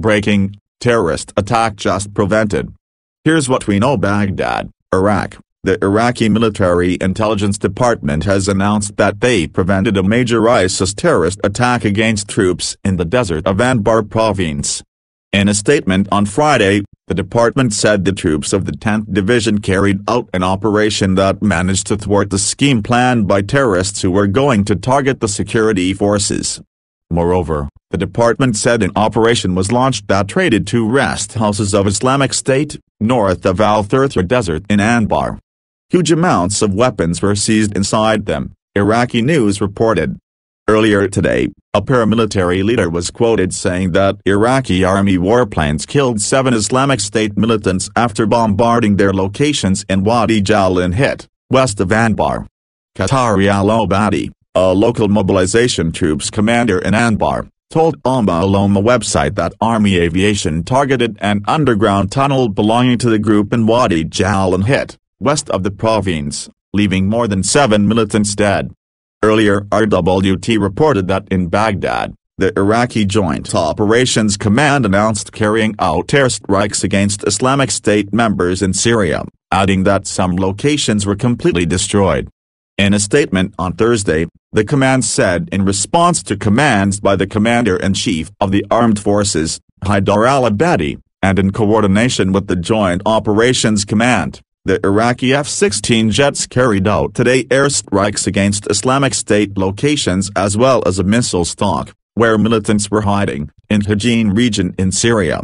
breaking, terrorist attack just prevented. Here's what we know Baghdad, Iraq. The Iraqi Military Intelligence Department has announced that they prevented a major ISIS terrorist attack against troops in the desert of Anbar province. In a statement on Friday, the department said the troops of the 10th Division carried out an operation that managed to thwart the scheme planned by terrorists who were going to target the security forces. Moreover, the department said an operation was launched that traded two rest houses of Islamic State, north of Al-Thurthra Desert in Anbar. Huge amounts of weapons were seized inside them, Iraqi news reported. Earlier today, a paramilitary leader was quoted saying that Iraqi army warplanes killed seven Islamic State militants after bombarding their locations in Wadi Jalin Hit, west of Anbar. Qatari al-Obadi, a uh, local mobilization troops commander in Anbar, told Alma Aloma website that Army aviation targeted an underground tunnel belonging to the group in Wadi Jal and hit west of the province, leaving more than seven militants dead. Earlier RWT reported that in Baghdad, the Iraqi Joint Operations Command announced carrying out airstrikes against Islamic State members in Syria, adding that some locations were completely destroyed. In a statement on Thursday, the command said in response to commands by the Commander-in-Chief of the Armed Forces, Haidar al-Abadi, and in coordination with the Joint Operations Command, the Iraqi F-16 jets carried out today airstrikes against Islamic State locations as well as a missile stock, where militants were hiding, in Hajin region in Syria.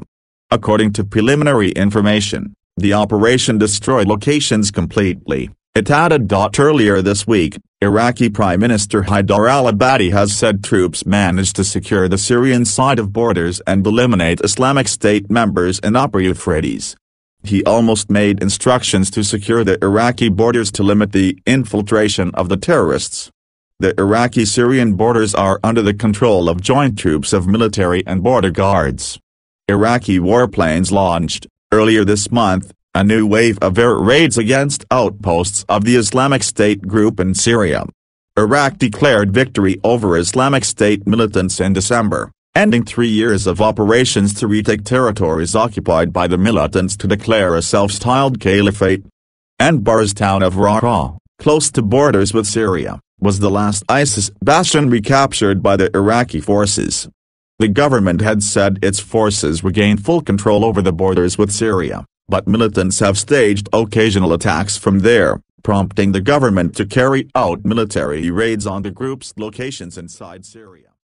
According to preliminary information, the operation destroyed locations completely, it added. Earlier this week, Iraqi Prime Minister Haidar al-Abadi has said troops managed to secure the Syrian side of borders and eliminate Islamic State members in Upper Euphrates. He almost made instructions to secure the Iraqi borders to limit the infiltration of the terrorists. The Iraqi-Syrian borders are under the control of joint troops of military and border guards. Iraqi warplanes launched, earlier this month, a new wave of air raids against outposts of the Islamic State group in Syria. Iraq declared victory over Islamic State militants in December, ending three years of operations to retake territories occupied by the militants to declare a self-styled caliphate. And Bar's town of Raqqa, close to borders with Syria, was the last ISIS bastion recaptured by the Iraqi forces. The government had said its forces regained full control over the borders with Syria but militants have staged occasional attacks from there, prompting the government to carry out military raids on the group's locations inside Syria.